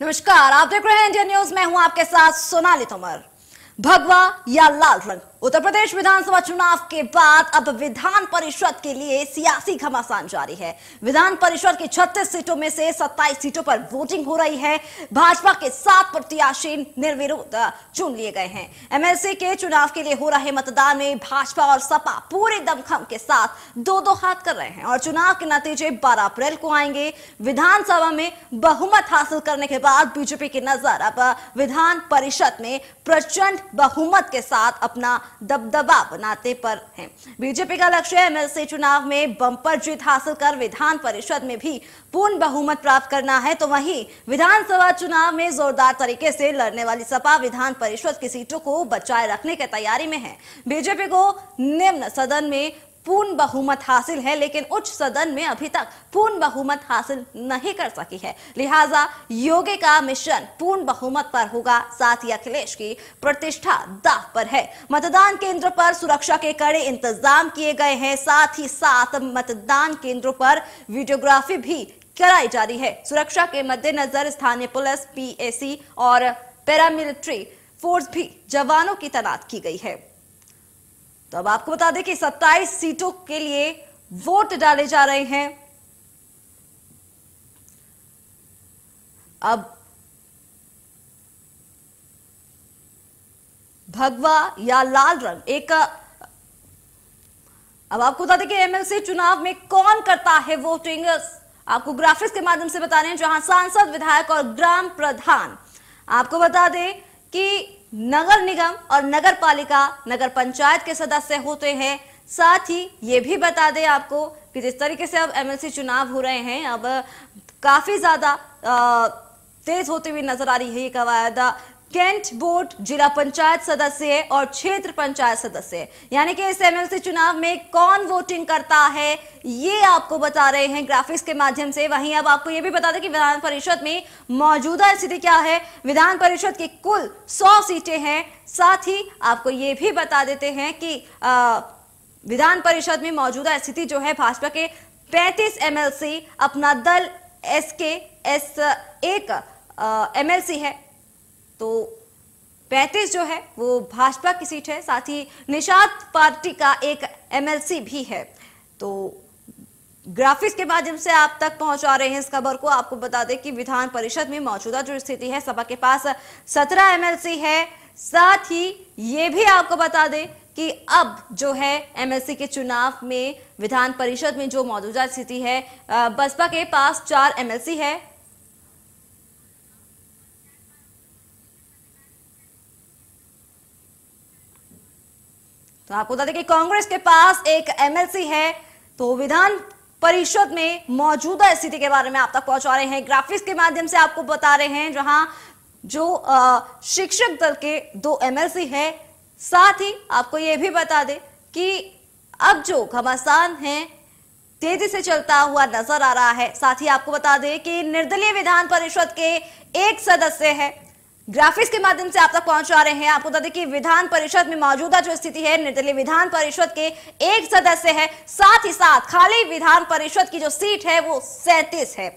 नमस्कार आप देख रहे हैं इंडियन न्यूज मैं हूं आपके साथ सोनाली तोमर भगवा या लाल रंग उत्तर प्रदेश विधानसभा चुनाव के बाद अब विधान परिषद के लिए सियासी घमासान जारी है विधान परिषद की 36 सीटों में से 27 सीटों पर वोटिंग हो रही है भाजपा के सात प्रत्याशी निर्विरोध चुन लिए गए हैं एमएलसी के चुनाव के लिए हो रहे मतदान में भाजपा और सपा पूरे दमखम के साथ दो दो हाथ कर रहे हैं और चुनाव के नतीजे बारह अप्रैल को आएंगे विधानसभा में बहुमत हासिल करने के बाद बीजेपी की नजर अब विधान परिषद में प्रचंड बहुमत के साथ अपना दबदबा बनाते पर है बीजेपी का लक्ष्य एमएलसी चुनाव में बंपर जीत हासिल कर विधान परिषद में भी पूर्ण बहुमत प्राप्त करना है तो वहीं विधानसभा चुनाव में जोरदार तरीके से लड़ने वाली सपा विधान परिषद की सीटों को बचाए रखने की तैयारी में है बीजेपी को निम्न सदन में पूर्ण बहुमत हासिल है लेकिन उच्च सदन में अभी तक पूर्ण बहुमत हासिल नहीं कर सकी है लिहाजा योगी का मिशन पूर्ण बहुमत पर होगा साथ ही अखिलेश की प्रतिष्ठा दाव पर है मतदान केंद्र पर सुरक्षा के कड़े इंतजाम किए गए हैं साथ ही साथ मतदान केंद्रों पर वीडियोग्राफी भी कराई जा रही है सुरक्षा के मद्देनजर स्थानीय पुलिस पीएसी और पैरामिलिट्री फोर्स भी जवानों की तैनात की गई है तो अब आपको बता दें कि 27 सीटों के लिए वोट डाले जा रहे हैं अब भगवा या लाल रंग एक अब आपको बता दें कि एमएलसी चुनाव में कौन करता है वोटिंग आपको ग्राफिक्स के माध्यम से बता रहे हैं जहां सांसद विधायक और ग्राम प्रधान आपको बता दें कि नगर निगम और नगर पालिका नगर पंचायत के सदस्य होते हैं साथ ही ये भी बता दें आपको कि जिस तरीके से अब एमएलसी चुनाव हो रहे हैं अब काफ़ी ज़्यादा तेज होती हुई नजर आ रही है ये कवायदा कैंट बोर्ड जिला पंचायत सदस्य है और क्षेत्र पंचायत सदस्य है यानी कि इस एमएलसी चुनाव में कौन वोटिंग करता है ये आपको बता रहे हैं ग्राफिक्स के माध्यम से वहीं अब आपको ये भी बता दें कि विधान परिषद में मौजूदा स्थिति क्या है विधान परिषद की कुल 100 सीटें हैं साथ ही आपको ये भी बता देते हैं कि आ, विधान परिषद में मौजूदा स्थिति जो है भाजपा के पैंतीस एमएलसी अपना दल एस के एस एक एमएलसी है तो पैंतीस जो है वो भाजपा की सीट है साथ ही निषाद पार्टी का एक एमएलसी भी है तो ग्राफिक्स के माध्यम से आप तक पहुंचा रहे हैं इस खबर को आपको बता दें कि विधान परिषद में मौजूदा जो स्थिति है सपा के पास सत्रह एमएलसी है साथ ही ये भी आपको बता दें कि अब जो है एमएलसी के चुनाव में विधान परिषद में जो मौजूदा स्थिति है बसपा के पास चार एमएलसी है तो आपको बता दें कि कांग्रेस के पास एक एमएलसी है तो विधान परिषद में मौजूदा स्थिति के बारे में आप तक पहुंचा रहे हैं ग्राफिक्स के माध्यम से आपको बता रहे हैं जहां जो शिक्षक दल के दो एमएलसी है साथ ही आपको यह भी बता दें कि अब जो घमासान है तेजी से चलता हुआ नजर आ रहा है साथ ही आपको बता दें कि निर्दलीय विधान परिषद के एक सदस्य है ग्राफिक्स के माध्यम से आप तक पहुंचा रहे हैं आपको बता दें कि विधान परिषद में मौजूदा जो स्थिति है निर्दलीय विधान परिषद के एक सदस्य है साथ ही साथ खाली विधान परिषद की जो सीट है वो सैतीस है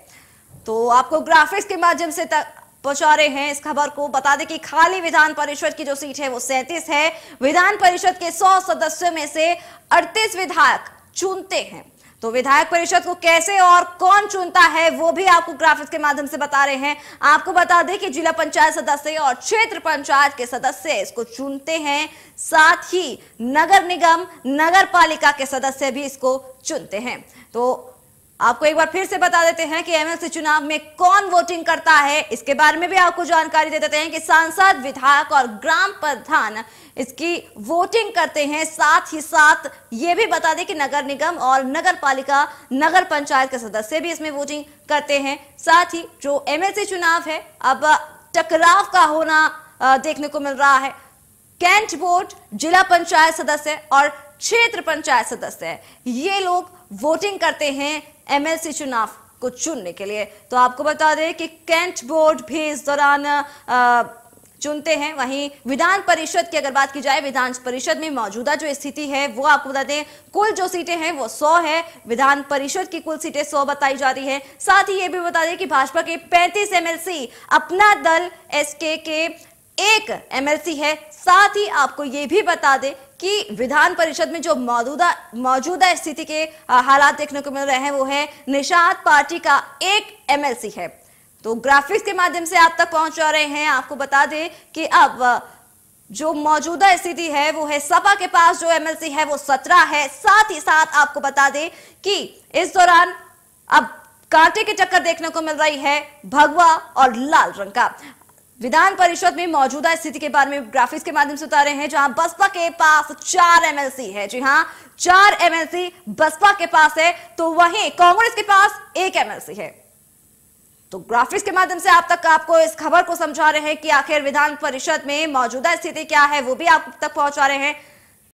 तो आपको ग्राफिक्स के माध्यम से तक पहुंचा रहे हैं इस खबर को बता दें कि खाली विधान परिषद की जो सीट है वो सैतीस है विधान परिषद के सौ सदस्यों में से अड़तीस विधायक चुनते हैं तो विधायक परिषद को कैसे और कौन चुनता है वो भी आपको ग्राफिक्स के माध्यम से बता रहे हैं आपको बता दें कि जिला पंचायत सदस्य और क्षेत्र पंचायत के सदस्य इसको चुनते हैं साथ ही नगर निगम नगर पालिका के सदस्य भी इसको चुनते हैं तो आपको एक बार फिर से बता देते हैं कि एमएलसी चुनाव में कौन वोटिंग करता है इसके बारे में भी आपको जानकारी दे देते हैं कि सांसद विधायक और ग्राम प्रधान इसकी वोटिंग करते हैं साथ ही साथ ये भी बता दें कि नगर निगम और नगर पालिका नगर पंचायत के सदस्य भी इसमें वोटिंग करते हैं साथ ही जो एमएलसी चुनाव है अब टकराव का होना देखने को मिल रहा है कैंट बोर्ड जिला पंचायत सदस्य और क्षेत्र पंचायत सदस्य ये लोग वोटिंग करते हैं एमएलसी चुनाव को चुनने के लिए तो आपको बता दें कि कैंट बोर्ड भी इस दौरान चुनते हैं वहीं विधान परिषद की अगर बात की जाए विधान परिषद में मौजूदा जो स्थिति है वो आपको बता दें कुल जो सीटें हैं वो 100 है विधान परिषद की कुल सीटें 100 बताई जा रही है साथ ही ये भी बता दें कि भाजपा के 35 एमएलसी अपना दल एसके के एक एमएलसी है साथ ही आपको ये भी बता दे कि विधान परिषद में जो मौजूदा मौजूदा स्थिति के हालात देखने को मिल रहे हैं वो है निषाद पार्टी का एक एमएलसी है तो ग्राफिक्स के माध्यम से आप तक पहुंचा रहे हैं आपको बता दे कि अब जो मौजूदा स्थिति है वो है सपा के पास जो एमएलसी है वो सत्रह है साथ ही साथ आपको बता दे कि इस दौरान अब कांटे की टक्कर देखने को मिल रही है भगवा और लाल रंग का विधान परिषद में मौजूदा स्थिति के बारे में ग्राफिक्स के माध्यम से उतारे हैं जहां बसपा के पास चार एमएलसी है जी हां चार एमएलसी बसपा के पास है तो वहीं कांग्रेस के पास एक एमएलसी है तो ग्राफिक्स के माध्यम से आप तक आपको इस खबर को समझा रहे हैं कि आखिर विधान परिषद में मौजूदा स्थिति क्या है वो भी आप तक पहुंचा रहे हैं